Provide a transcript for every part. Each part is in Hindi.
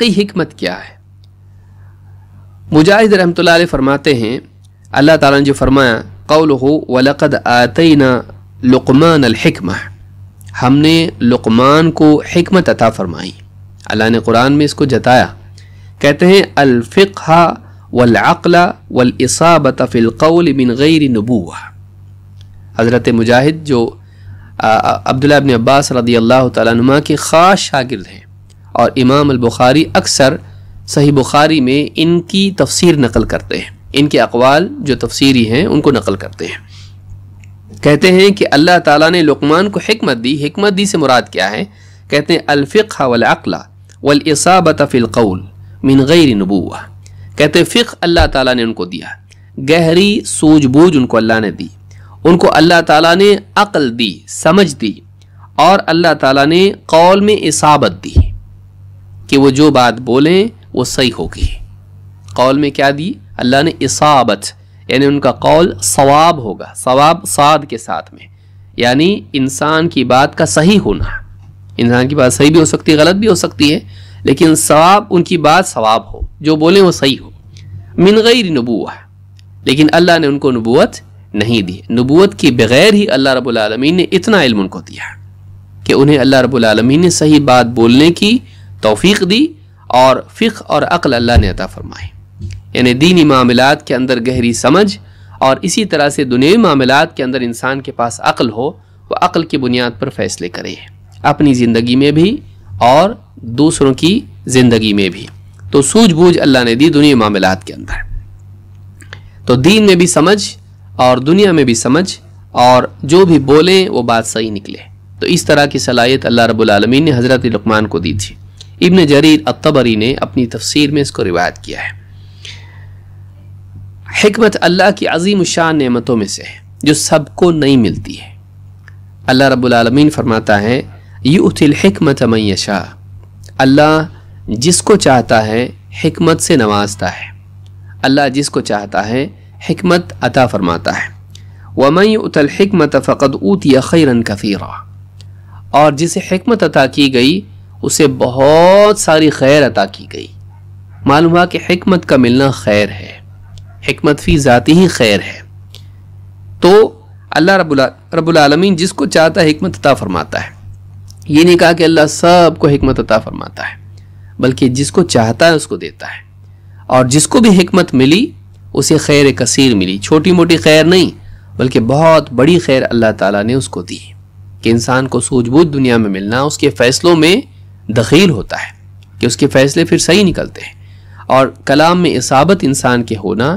वाकई हमत क्या है मुजाहिद रहमत फरमाते हैं अल्लाह ताला ने जो फरमाया कौल हो वलक़द आतना लकमान अलहकमा हमने लकमान को हमत अता फरमाई अल्लाह ने कुरान में इसको जताया कहते हैं अलफ़ा वलअला वलसाबत फ़िलकौल बिन गैर नबूआ हज़रत मुजाहिद जो अब्दुल्ला अब्बास रदी अल्लाह तुमा के ख़ास शागिर्द हैं और इमाम बुखारी अक्सर सही बुखारी में इनकी तफसीर नकल करते हैं इनके अकवाल जो तफसीरी हैं उनको नकल करते हैं कहते हैं कि अल्लाह ताला ने लुकमान को हमत दी हमत दी से मुराद क्या है कहते हैं अलफ़ा वलअला वलसाबत फ़िलकौल मिन गैर नबूआ कहते हैं फ़िक अल्लाह ताला ने उनको दिया गहरी सूझबूझ उनको अल्लाह ने दी उनको अल्लाह ताला ने अक्ल दी समझ दी और अल्लाह ताला ने कौल में इसाबत दी कि वो जो बात बोलें वो सही होगी कौल में क्या दी अल्लाह ने इसाबत यानी उनका कौल सवाब होगा सवाब साद के साथ में यानी इंसान की बात का सही होना इंसान की बात सही भी हो सकती है गलत भी हो सकती है लेकिन सवाब उनकी बात सवाब हो जो बोलें वो सही हो मिन गैर नबूआ लेकिन अल्लाह ने उनको नबूत नहीं दी नबूत के बगैर ही अल्लाह रब्बुल रबालमीन ने इतना इल्म उनको दिया कि उन्हें अल्लाह रब्बुल रबालमीन ने सही बात बोलने की तोफ़ी दी और फ़िक और अक्ल अल्लाह ने अता फरमाए यानी दीनी मामलों के अंदर गहरी समझ और इसी तरह से दुनियावी मामलों के अंदर इंसान के पास अक्ल हो वह अक्ल की बुनियाद पर फ़ैसले करे अपनी ज़िंदगी में भी और दूसरों की ज़िंदगी में भी तो सूझबूझ अल्लाह ने दी दुनिया मामलों के अंदर तो दीन में भी समझ और दुनिया में भी समझ और जो भी बोलें वो बात सही निकले तो इस तरह की सलाहियत अल्लाह रब्बुल रबालमीन ने हज़रत लकमान को दी थी इबन जरीर अतबरी ने अपनी तफसीर में इसको रिवायत किया है हमत अल्लाह की अजीम शान नमतों में से है जो सबको नहीं मिलती है अल्लाह रबालमीन फरमाता है यूथिलमत मैशा अल्लाह जिसको चाहता है हमत से नवाजता है अल्लाह जिसको चाहता है हमत अता फरमाता है वमई उतलमत फ़कत ऊत खैरन कफ़ीरा और जिसे हमत अता की गई उसे बहुत सारी खैर अता की गई मालूम हुआ कि हमत का मिलना खैर है हमत फ़ी ज़ाती ही खैर है तो अल्लाह रबालमीन जिसको चाहता है हमत अता फरमाता है ये नहीं कहा कि अल्लाह सब को हमत अता फरमाता है बल्कि जिसको चाहता है उसको देता है और जिसको भी हमत मिली उसे खैर कसीर मिली छोटी मोटी खैर नहीं बल्कि बहुत बड़ी खैर अल्लाह ताला ने उसको दी कि इंसान को सूझबूझ दुनिया में मिलना उसके फ़ैसलों में दखील होता है कि उसके फ़ैसले फिर सही निकलते हैं और कलाम में इसाबत इंसान के होना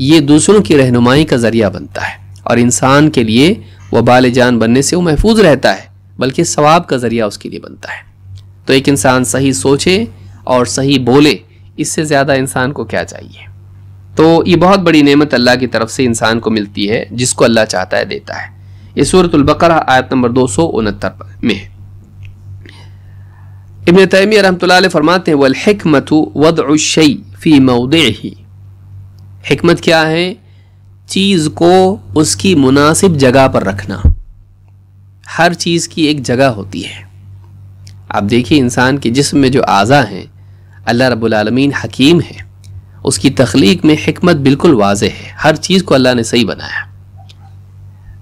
ये दूसरों की रहनुमाई का ज़रिया बनता है और इंसान के लिए वह बाल जान बनने से वो महफूज रहता है बल्कि सवाब का ज़रिया उसके लिए बनता है तो एक इंसान सही सोचे और सही बोले इससे ज़्यादा इंसान को क्या चाहिए तो ये बहुत बड़ी नेमत अल्लाह की तरफ से इंसान को मिलती है जिसको अल्लाह चाहता है देता है ये सूरतुल्बकर आयत नंबर दो सौ उनहत्तर में है इबन तैमी रहमत फरमाते हैं वलहमत वदशई फ़ी मौदे ही हमत क्या है चीज़ को उसकी मुनासिब जगह पर रखना हर चीज़ की एक जगह होती है आप देखिए इंसान के जिसम में जो आज़ा हैं अल्लाह रबालमीन हकीम है उसकी तख्लीक में हमत बिल्कुल वाज है हर चीज़ को अल्लाह ने सही बनाया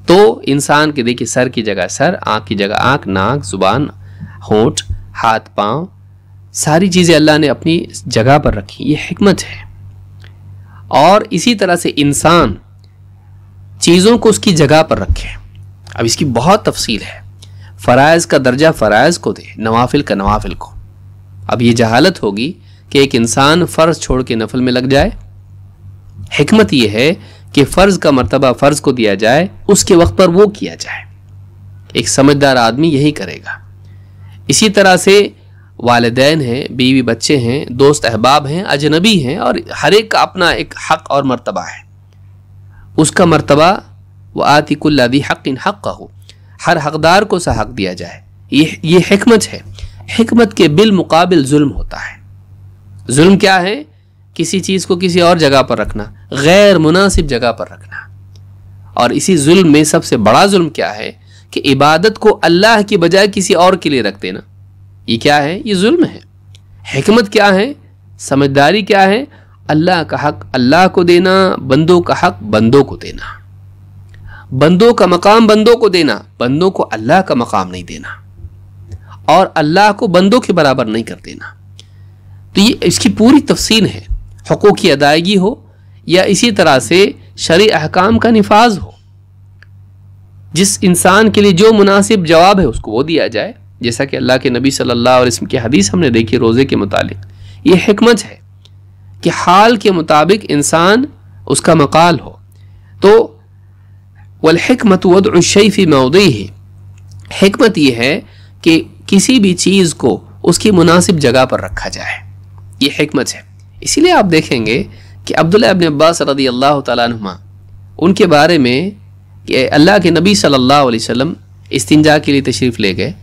तो इंसान के देखिए सर की जगह सर आँख की जगह आँख नाक ज़ुबान होठ हाथ पाँव सारी चीज़ें अल्लाह ने अपनी जगह पर रखी ये हमत है और इसी तरह से इंसान चीज़ों को उसकी जगह पर रखे अब इसकी बहुत तफसील है फ़राइज़ का दर्जा फ़राइज़ को दे नवाफिल का नवाफिल को अब ये जहालत होगी कि एक इंसान फ़र्ज़ छोड़ के नफल में लग जाए हमत यह है कि फ़र्ज़ का मरतबा फ़र्ज़ को दिया जाए उसके वक्त पर वो किया जाए एक समझदार आदमी यही करेगा इसी तरह से वालदेन हैं बीवी बच्चे हैं दोस्त अहबाब हैं अजनबी हैं और हर एक का अपना एक हक और मरतबा है उसका मरतबा व आतिकुल्लादी हक इन हक का हो हर हकदार को सा हक दिया जाए ये ये हमत है हमत के बिलमकबिल जुल्म होता है जुल्म क्या है किसी चीज़ को किसी और जगह पर रखना गैर मुनासिब जगह पर रखना और इसी जुल्म में सबसे बड़ा जुल्म क्या है कि इबादत को अल्लाह की बजाय किसी और के लिए रख देना ये क्या है ये जुल्म है हमत क्या है समझदारी क्या है अल्लाह का हक अल्लाह को देना बंदों का हक बंदों को देना बंदों का मकाम बंदों को देना बंदों को अल्लाह का मकाम नहीं देना और अल्लाह को बंदों के बराबर नहीं कर देना तो ये इसकी पूरी तफसील है हक़ों की अदायगी हो या इसी तरह से शरी अहकाम का नफाज हो जिस इंसान के लिए जो मुनासिब जवाब है उसको वो दिया जाए जैसा कि अल्लाह के नबी सल्लल्लाहु अलैहि वसल्लम की हदीस हमने देखी रोज़े के मुतालिक ये हमत है कि हाल के मुताबिक इंसान उसका मकाल हो तो वलहमत वदशैफ़ी मौदी ही हमत यह है कि किसी भी चीज़ को उसकी मुनासिब जगह पर रखा जाए ये हमत है इसीलिए आप देखेंगे कि अब्दुल्ला अबन अब्बास रदी अल्लाह तुम उनके बारे में कि अल्लाह के नबी सल्लल्लाहु अलैहि वसल्लम के लिए तशरीफ़ ले गए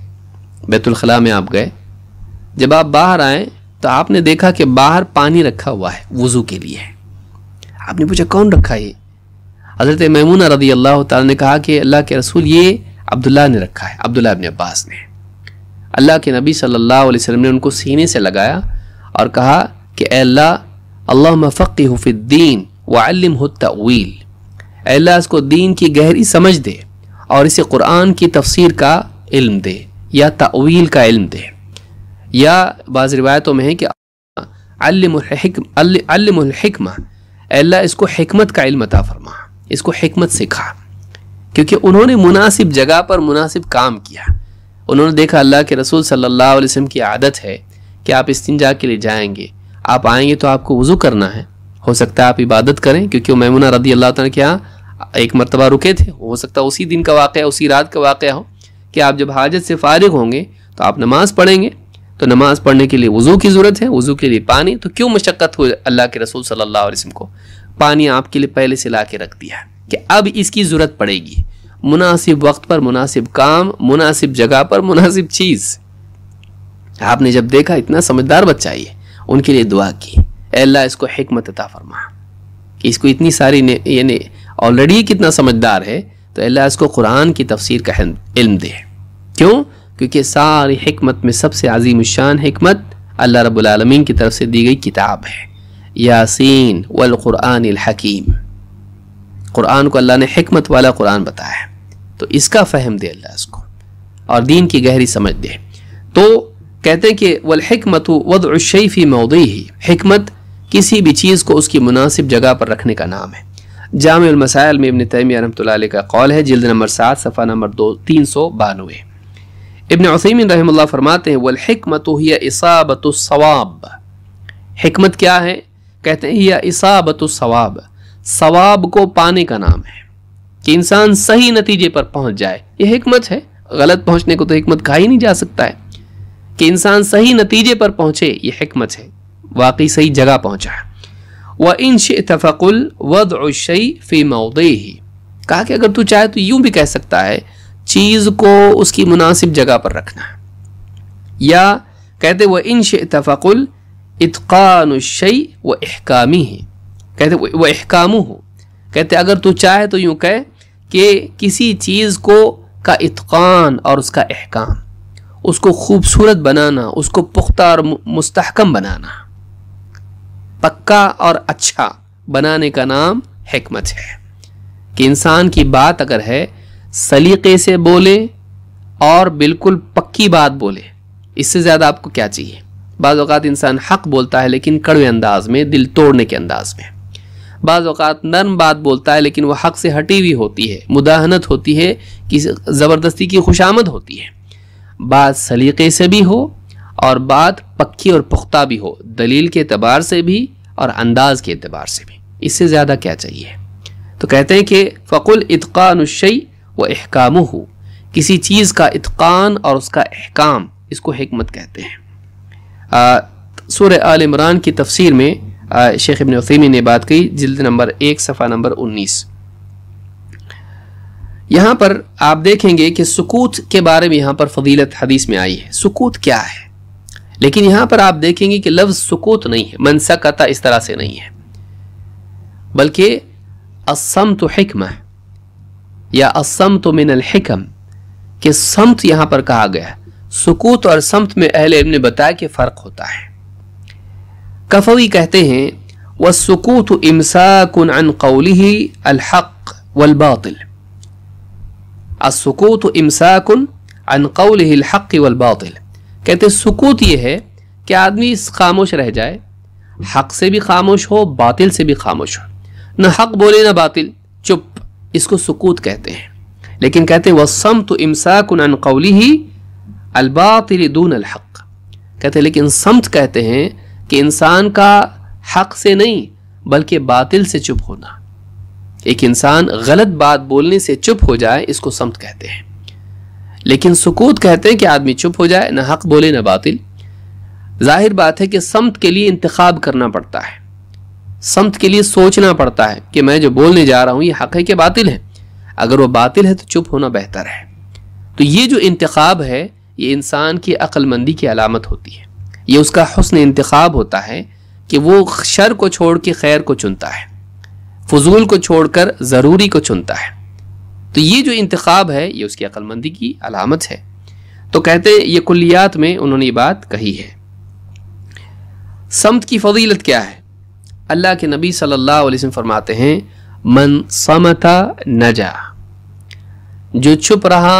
बैतुलखला में आप गए जब आप बाहर आए तो आपने देखा कि बाहर पानी रखा हुआ है वज़ू के लिए आपने पूछा कौन रखा ये हज़रत ममूना रदी अल्लाह ताला ने कहा कि अल्लाह के रसूल ये अब्दुल्ला ने रखा है अब्दुल्ला अबिन अब्बास ने अल्लाह के नबी सल्लल्लाहु अलैहि वसल्लम ने उनको सीने से लगाया और कहा कि अल्लाह अल्लाह फ़क़ी हफ़ीद्दीन वालम हो तवील अल्लाह इसको दीन की गहरी समझ दे और इसे कुरान की तफसीर का इल्म दे या तवील का इल्म दे या बाज़ रिवायतों में है कि अलमहिकमा अल्लाह इसको हमत का इल्म अता फरमा इसको हमत सिखा क्योंकि उन्होंने मुनासिब जगह पर मुनासिब काम किया उन्होंने देखा अल्लाह के रसूल सल्लल्लाहु अलैहि वसल्लम की आदत है कि आप इस्तिंजा के लिए जाएंगे आप आएंगे तो आपको वज़ू करना है हो सकता है आप इबादत करें क्योंकि वो मैमुना रदी अल्लाह तक क्या यहाँ एक मरतबा रुके थे हो सकता है उसी दिन का वाक़ उसी रात का वाक़ हो कि आप जब हाजत से फारिग होंगे तो आप नमाज़ पढ़ेंगे तो नमाज़ पढ़ने के लिए वज़ू की ज़रूरत है वज़ू के लिए पानी तो क्यों मशक्क़त हो अल्लाह के रसूल सल्ला वसम को पानी आपके लिए पहले से ला के रख दिया है कि अब इसकी ज़रूरत पड़ेगी मुनासिब वक्त पर मुनासिब काम मुनासिब जगह पर मुनासिब चीज़ आपने जब देखा इतना समझदार बच्चा ये उनके लिए दुआ की अल्लाह इसको हमत अता फरमा कि इसको इतनी सारी यानी ऑलरेडी कितना समझदार है तो अल्लाह इसको कुरान की तफसीर का इल्म दे क्यों क्योंकि सारी हमत में सबसे अजीम शान हमत अल्लाह रबालमीन की तरफ से दी गई किताब है यासीन वलक़ुरान हकीम कुरान को अल्लाह ने हमत वाला कुरान बताया तो इसका फ़हम दे अल्लाह इसको और दीन की गहरी समझ दे तो कहते हैं कि वलहमत वदशैफ़ी मौदी ही हमत किसी भी चीज़ को उसकी मुनासिब जगह पर रखने का नाम है जामसाइल में इबन तैमी रमत का कौल है जल्द नंबर सात सफ़ा नंबर दो तीन सौ बानवे इबन वसीमिन रहमल्ला फरमाते हैं वलहमत इसाबतवाब हमत क्या है कहते हैं यह इसाबतवाब सवाब को पाने का नाम है कि इंसान सही नतीजे पर पहुंच जाए यह हमत है गलत पहुंचने को तो हमत कहा ही नहीं जा सकता है कि इंसान सही नतीजे पर पहुंचे यह हमत है वाकई सही जगह पहुँचा है व इन शफ़कुल वद शई फ़ी मौदे ही कहा कि अगर तू चाहे तो यूं भी कह सकता है चीज़ को उसकी मुनासिब जगह पर रखना है या कहते वह इन शफ़कुल इतकान व अहकामी ही कहते वह अहकामू हो कहते अगर तू चाहे तो यूँ कह कि किसी चीज़ को का इतकान और उसका अहकाम उसको खूबसूरत बनाना उसको पुख्ता और मुस्तहकम बनाना पक्का और अच्छा बनाने का नाम हमत है कि इंसान की बात अगर है सलीके से बोले और बिल्कुल पक्की बात बोले इससे ज़्यादा आपको क्या चाहिए बाज़ात इंसान हक बोलता है लेकिन कड़वे अंदाज में दिल तोड़ने के अंदाज में बाज़ात नरम बात बोलता है लेकिन वह हक से हटी हुई होती है मुदाहनत होती है कि ज़बरदस्ती की खुशामद होती है बात सलीके से भी हो और बात पक्की और पुख्ता भी हो दलील के अतबार से भी और अंदाज के अतबार से भी इससे ज़्यादा क्या चाहिए तो कहते हैं कि फ़कुल इतकानशई व अहकाम हो किसी चीज़ का इतकान और उसका अहकाम इसको हमत कहते हैं सूर आल इमरान की तफसीर में शेख इबन वसीमी ने बात की जल्द नंबर एक सफ़ा नंबर उन्नीस यहाँ पर आप देखेंगे कि सुकूत के बारे में यहाँ पर फजीलत हदीस में आई है सुकूत क्या है लेकिन यहां पर आप देखेंगे कि लफ्ज सुकूत नहीं है मनसकता इस तरह से नहीं है बल्कि असम तो हिकम या असम तो मिनल हिकम के समत यहां पर कहा गया है सुकूत और समत में अहल ने बताया कि फ़र्क होता है कफवी कहते हैं व सुकूत इमसाकुन अन कौली अलहक वलबातिल असुकूत इमसाकुन अन कौली हक़ वलबातिल कहते सुकूत ये है कि आदमी खामोश रह जाए हक से भी खामोश हो बातिल से भी खामोश हो न हक बोले ना बातिल चुप इसको सुकूत कहते हैं लेकिन कहते हैं वसम तो इमसाकुन कौली ही अलबातिल दून अलहक कहते हैं लेकिन समत कहते हैं कि इंसान का हक से नहीं बल्कि बातिल से चुप होना एक इंसान गलत बात बोलने से चुप हो जाए इसको समत कहते हैं लेकिन सुकूत कहते हैं कि आदमी चुप हो जाए ना हक बोले ना बातिल जाहिर बात है कि समत के लिए इंतखब करना पड़ता है समत के लिए सोचना पड़ता है कि मैं जो बोलने जा रहा हूँ ये हक है कि बातिल है अगर वो बातिल है तो चुप होना बेहतर है तो ये जो इंतखब है ये इंसान की अक्लमंदी की अलामत होती है ये उसका हसन इंतखब होता है कि वो शर को छोड़ के खैर को चुनता है फजूल को छोड़कर ज़रूरी को चुनता है तो ये जो इंतखब है ये उसकी अक्लमंदी की अलामत है तो कहते ये कुलियात में उन्होंने ये बात कही है समत की फजीलत क्या है अल्लाह के नबी सल्लल्लाहु अलैहि वसल्लम फरमाते हैं मन समता नजा जो छुप रहा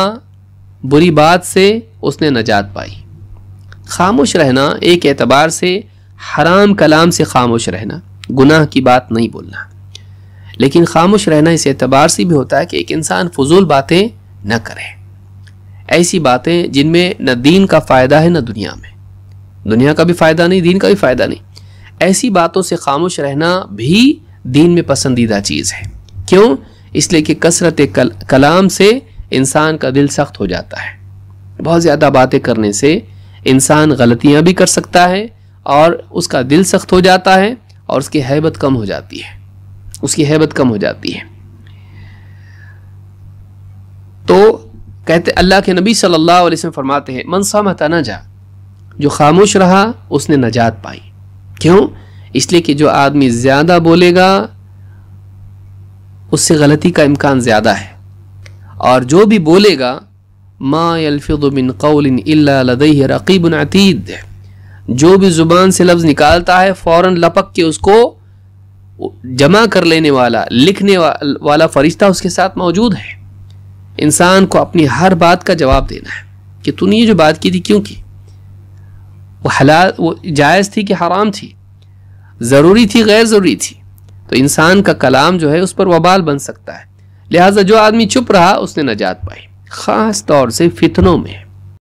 बुरी बात से उसने नजात पाई खामोश रहना एक एतबार से हराम कलाम से खामोश रहना गुनाह की बात नहीं बोलना लेकिन खामोश रहना इस एतबार से भी होता है कि एक इंसान फजूल बातें न करे ऐसी बातें जिनमें न दीन का फ़ायदा है न दुनिया में दुनिया का भी फ़ायदा नहीं दीन का भी फ़ायदा नहीं ऐसी बातों से खामोश रहना भी दीन में पसंदीदा चीज़ है क्यों इसलिए कि कसरत कल, कलाम से इंसान का दिल सख्त हो जाता है बहुत ज़्यादा बातें करने से इंसान गलतियाँ भी कर सकता है और उसका दिल सख्त हो जाता है और उसकी हैबत कम हो जाती है उसकी हैबत कम हो जाती है तो कहते अल्लाह के नबी सल्लल्लाहु अलैहि वसल्लम फरमाते हैं मनसा ना जा जो खामोश रहा उसने नजात पाई क्यों इसलिए कि जो आदमी ज़्यादा बोलेगा उससे गलती का इम्कान ज़्यादा है और जो भी बोलेगा माफ़िन कौलिन रकीब अतीद जो भी ज़ुबान से लफ्ज़ निकालता है फौरन लपक के उसको जमा कर लेने वाला लिखने वा, वाला फरिश्ता उसके साथ मौजूद है इंसान को अपनी हर बात का जवाब देना है कि तूने ये जो बात की थी क्यों की वो हलाल वो जायज़ थी कि हराम थी ज़रूरी थी गैर ज़रूरी थी तो इंसान का कलाम जो है उस पर वबाल बन सकता है लिहाजा जो आदमी चुप रहा उसने नजात पाई ख़ास तौर से फितनों में